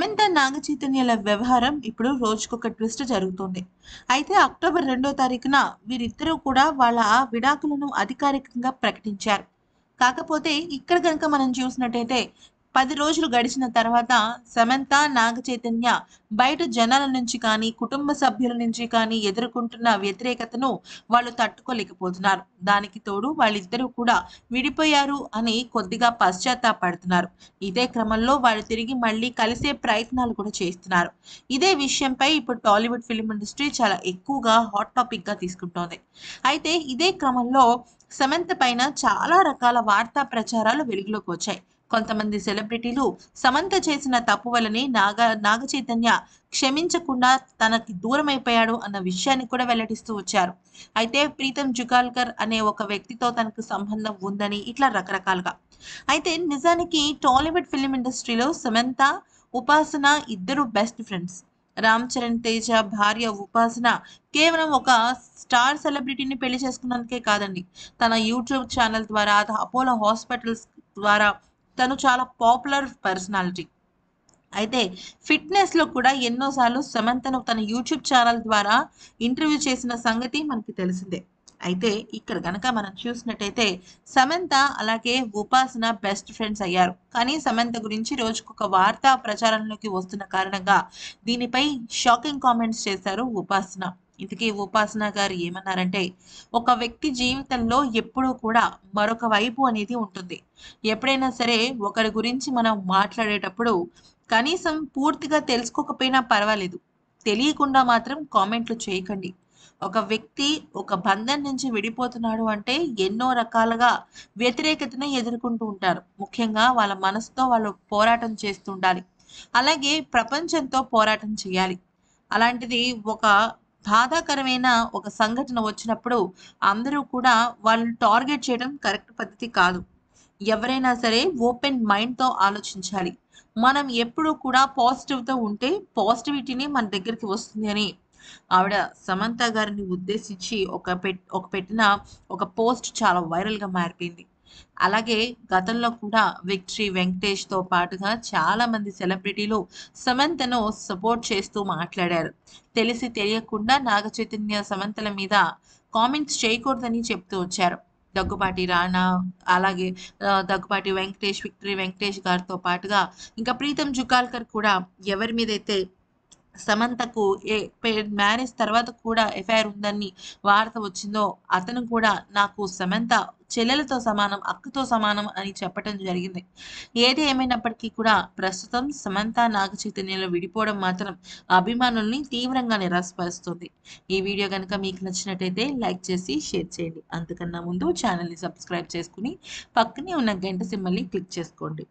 నాగ నాగచైతన్యాల వ్యవహారం ఇప్పుడు రోజుకొక ట్విస్ట్ జరుగుతుంది అయితే అక్టోబర్ రెండో తారీఖున వీరిద్దరూ కూడా వాళ్ళ విడాకులను అధికారికంగా ప్రకటించారు కాకపోతే ఇక్కడ కనుక మనం చూసినట్టయితే పది రోజులు గడిచిన తర్వాత సమంత నాగ చైతన్య బయట జనాల నుంచి కానీ కుటుంబ సభ్యుల నుంచి కానీ ఎదుర్కొంటున్న వ్యతిరేకతను వాళ్ళు తట్టుకోలేకపోతున్నారు దానికి తోడు వాళ్ళిద్దరూ కూడా విడిపోయారు అని కొద్దిగా పశ్చాత్తాపడుతున్నారు ఇదే క్రమంలో వాళ్ళు తిరిగి మళ్ళీ కలిసే ప్రయత్నాలు కూడా చేస్తున్నారు ఇదే విషయంపై ఇప్పుడు టాలీవుడ్ ఫిల్మ్ ఇండస్ట్రీ చాలా ఎక్కువగా హాట్ టాపిక్ గా తీసుకుంటోంది అయితే ఇదే క్రమంలో సమంత పైన చాలా రకాల వార్తా ప్రచారాలు వెలుగులోకి వచ్చాయి కొంతమంది సెలబ్రిటీలు సమంత చేసిన తప్పు వలనే నాగ నాగ చైతన్య క్షమించకుండా తనకి దూరమైపోయాడు అన్న విషయాన్ని కూడా వెల్లడిస్తూ వచ్చారు అయితే ప్రీతం జుగాల్కర్ అనే ఒక వ్యక్తితో తనకు సంబంధం ఉందని ఇట్లా రకరకాలుగా అయితే నిజానికి టాలీవుడ్ ఫిలిం ఇండస్ట్రీలో సమంత ఉపాసన ఇద్దరు బెస్ట్ ఫ్రెండ్స్ రామ్ చరణ్ తేజ భార్య ఉపాసన కేవలం ఒక స్టార్ సెలబ్రిటీని పెళ్లి చేసుకున్నందుకే కాదండి తన యూట్యూబ్ ఛానల్ ద్వారా అపోలో హాస్పిటల్స్ ద్వారా తను చాలా పాపులర్ పర్సనాలిటీ అయితే ఫిట్నెస్లో కూడా ఎన్నోసార్లు సమంతను తన యూట్యూబ్ ఛానల్ ద్వారా ఇంటర్వ్యూ చేసిన సంగతి మనకి తెలిసిందే అయితే ఇక్కడ గనక మనం చూసినట్టయితే సమంత అలాగే ఉపాసన బెస్ట్ ఫ్రెండ్స్ అయ్యారు కానీ సమంత గురించి రోజుకొక వార్త ప్రచారంలోకి వస్తున్న కారణంగా దీనిపై షాకింగ్ కామెంట్స్ చేశారు ఉపాసన ఇందుకే ఉపాసన గారు ఏమన్నారంటే ఒక వ్యక్తి జీవితంలో ఎప్పుడూ కూడా మరొక వైపు అనేది ఉంటుంది ఎప్పుడైనా సరే ఒకరి గురించి మనం మాట్లాడేటప్పుడు కనీసం పూర్తిగా తెలుసుకోకపోయినా పర్వాలేదు తెలియకుండా మాత్రం కామెంట్లు చేయకండి ఒక వ్యక్తి ఒక బంధం నుంచి విడిపోతున్నాడు అంటే ఎన్నో రకాలుగా వ్యతిరేకతను ఎదుర్కొంటూ ఉంటారు ముఖ్యంగా వాళ్ళ మనసుతో వాళ్ళు పోరాటం చేస్తుండాలి అలాగే ప్రపంచంతో పోరాటం చేయాలి అలాంటిది ఒక బాధాకరమైన ఒక సంఘటన వచ్చినప్పుడు అందరూ కూడా వాళ్ళని టార్గెట్ చేయడం కరెక్ట్ పద్ధతి కాదు ఎవరైనా సరే ఓపెన్ మైండ్తో ఆలోచించాలి మనం ఎప్పుడూ కూడా పాజిటివ్తో ఉంటే పాజిటివిటీని మన దగ్గరికి వస్తుంది అని ఆవిడ సమంత గారిని ఉద్దేశించి ఒక పెట్ ఒక పెట్టిన ఒక పోస్ట్ చాలా వైరల్గా మారిపోయింది అలాగే గతంలో కూడా విక్టరీ వెంకటేష్తో పాటుగా చాలామంది సెలబ్రిటీలు సమంతను సపోర్ట్ చేస్తూ మాట్లాడారు తెలిసి తెలియకుండా నాగ చైతన్య సమంతల మీద కామెంట్స్ చేయకూడదని చెప్తూ వచ్చారు దగ్గుబాటి రాణా అలాగే దగ్గుబాటి వెంకటేష్ విక్టరీ వెంకటేష్ గారితో పాటుగా ఇంకా ప్రీతం జుకాల్కర్ కూడా ఎవరి మీద అయితే సమంతకు మ్యారేజ్ తర్వాత కూడా ఎఫ్ఐఆర్ ఉందని వార్త వచ్చిందో అతను కూడా నాకు సమంత చెల్లెలతో సమానం అక్కతో సమానం అని చెప్పడం జరిగింది ఏది ఏమైనప్పటికీ కూడా ప్రస్తుతం సమంత నాగ చైతన్యంలో విడిపోవడం మాత్రం అభిమానుల్ని తీవ్రంగా నిరాశపరుస్తుంది ఈ వీడియో కనుక మీకు నచ్చినట్టయితే లైక్ చేసి షేర్ చేయండి అంతకన్నా ముందు ఛానల్ని సబ్స్క్రైబ్ చేసుకుని పక్కనే ఉన్న గంట సింబల్ని క్లిక్ చేసుకోండి